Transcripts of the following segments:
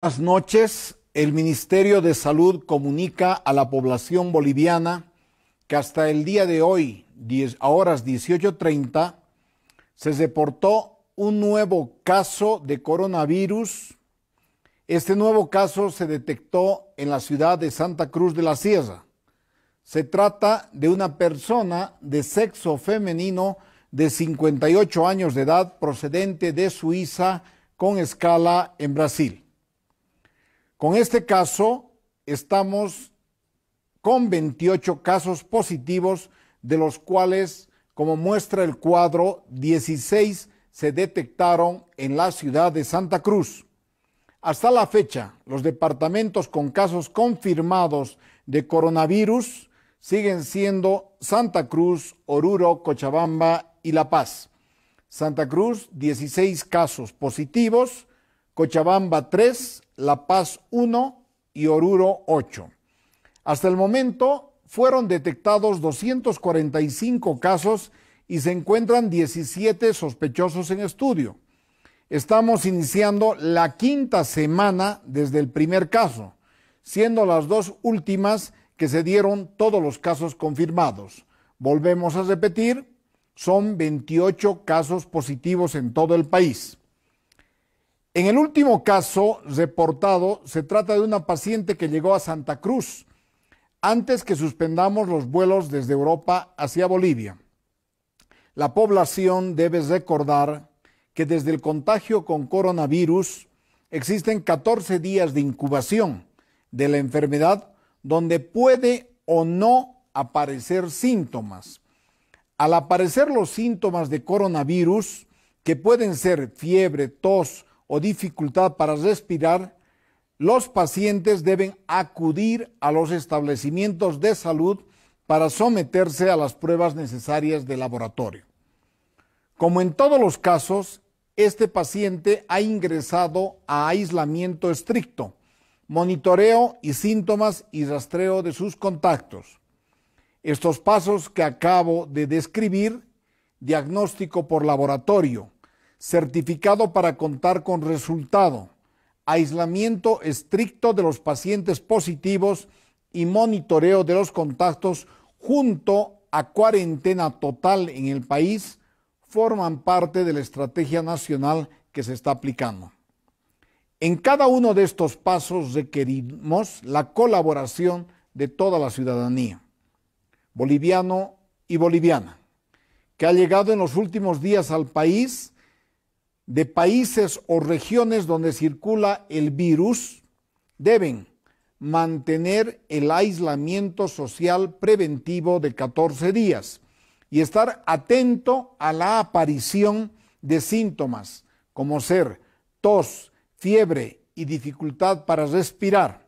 Buenas noches. El Ministerio de Salud comunica a la población boliviana que hasta el día de hoy, a horas 18.30, se reportó un nuevo caso de coronavirus. Este nuevo caso se detectó en la ciudad de Santa Cruz de la Sierra. Se trata de una persona de sexo femenino de 58 años de edad procedente de Suiza con escala en Brasil. Con este caso, estamos con 28 casos positivos, de los cuales, como muestra el cuadro, 16 se detectaron en la ciudad de Santa Cruz. Hasta la fecha, los departamentos con casos confirmados de coronavirus siguen siendo Santa Cruz, Oruro, Cochabamba y La Paz. Santa Cruz, 16 casos positivos, Cochabamba 3, La Paz 1 y Oruro 8. Hasta el momento fueron detectados 245 casos y se encuentran 17 sospechosos en estudio. Estamos iniciando la quinta semana desde el primer caso, siendo las dos últimas que se dieron todos los casos confirmados. Volvemos a repetir, son 28 casos positivos en todo el país. En el último caso reportado, se trata de una paciente que llegó a Santa Cruz antes que suspendamos los vuelos desde Europa hacia Bolivia. La población debe recordar que desde el contagio con coronavirus existen 14 días de incubación de la enfermedad donde puede o no aparecer síntomas. Al aparecer los síntomas de coronavirus, que pueden ser fiebre, tos, o dificultad para respirar, los pacientes deben acudir a los establecimientos de salud para someterse a las pruebas necesarias de laboratorio. Como en todos los casos, este paciente ha ingresado a aislamiento estricto, monitoreo y síntomas y rastreo de sus contactos. Estos pasos que acabo de describir, diagnóstico por laboratorio, certificado para contar con resultado, aislamiento estricto de los pacientes positivos y monitoreo de los contactos junto a cuarentena total en el país forman parte de la estrategia nacional que se está aplicando. En cada uno de estos pasos requerimos la colaboración de toda la ciudadanía, boliviano y boliviana, que ha llegado en los últimos días al país de países o regiones donde circula el virus deben mantener el aislamiento social preventivo de 14 días y estar atento a la aparición de síntomas como ser tos, fiebre y dificultad para respirar.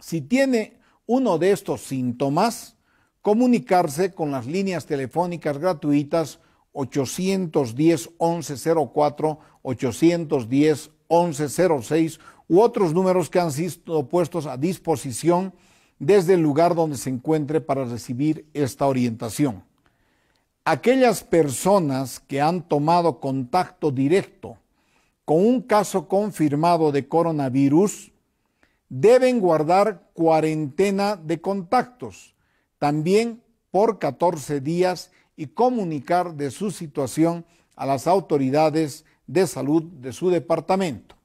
Si tiene uno de estos síntomas, comunicarse con las líneas telefónicas gratuitas 810 1104, 810 1106 u otros números que han sido puestos a disposición desde el lugar donde se encuentre para recibir esta orientación. Aquellas personas que han tomado contacto directo con un caso confirmado de coronavirus deben guardar cuarentena de contactos, también por 14 días y comunicar de su situación a las autoridades de salud de su departamento.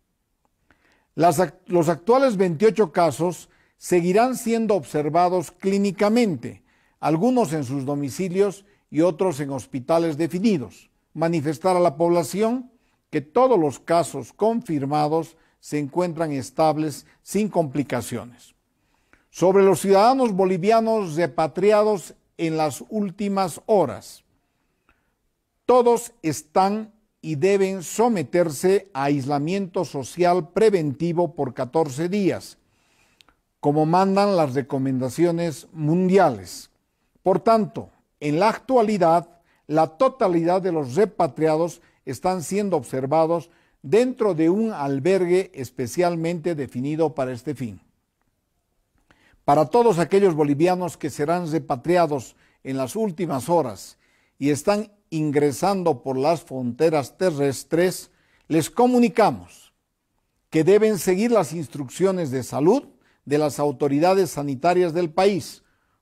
los actuales 28 casos seguirán siendo observados clínicamente, algunos en sus domicilios y otros en hospitales definidos. Manifestar a la población que todos los casos confirmados se encuentran estables sin complicaciones. Sobre los ciudadanos bolivianos repatriados en las últimas horas. Todos están y deben someterse a aislamiento social preventivo por 14 días, como mandan las recomendaciones mundiales. Por tanto, en la actualidad, la totalidad de los repatriados están siendo observados dentro de un albergue especialmente definido para este fin. Para todos aquellos bolivianos que serán repatriados en las últimas horas y están ingresando por las fronteras terrestres, les comunicamos que deben seguir las instrucciones de salud de las autoridades sanitarias del país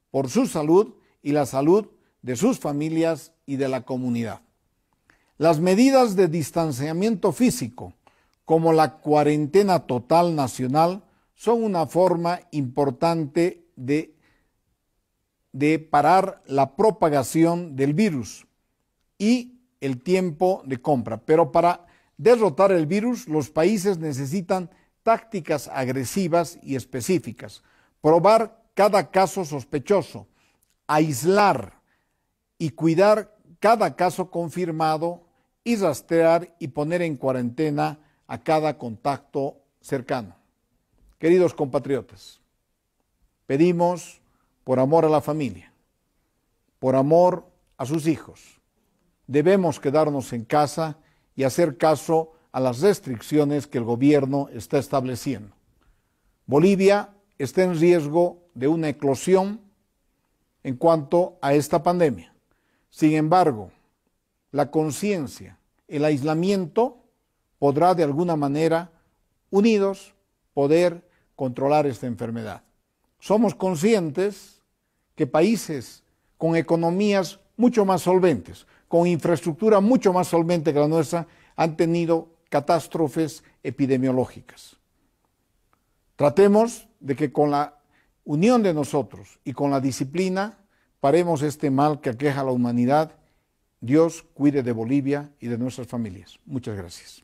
por su salud y la salud de sus familias y de la comunidad. Las medidas de distanciamiento físico, como la cuarentena total nacional, son una forma importante de, parar la propagación del virus y el tiempo de compra. Pero para derrotar el virus, los países necesitan tácticas agresivas y específicas, probar cada caso sospechoso, aislar y cuidar cada caso confirmado y rastrear y poner en cuarentena a cada contacto cercano. Queridos compatriotas, pedimos por amor a la familia, por amor a sus hijos. Debemos quedarnos en casa y hacer caso a las restricciones que el gobierno está estableciendo. Bolivia está en riesgo de una eclosión en cuanto a esta pandemia. Sin embargo, la conciencia, el aislamiento podrá de alguna manera, unidos, poder controlar esta enfermedad. Somos conscientes que países con economías mucho más solventes, con infraestructura mucho más solvente que la nuestra, han tenido catástrofes epidemiológicas. Tratemos de que con la unión de nosotros y con la disciplina paremos este mal que aqueja a la humanidad. Dios cuide de Bolivia y de nuestras familias. Muchas gracias.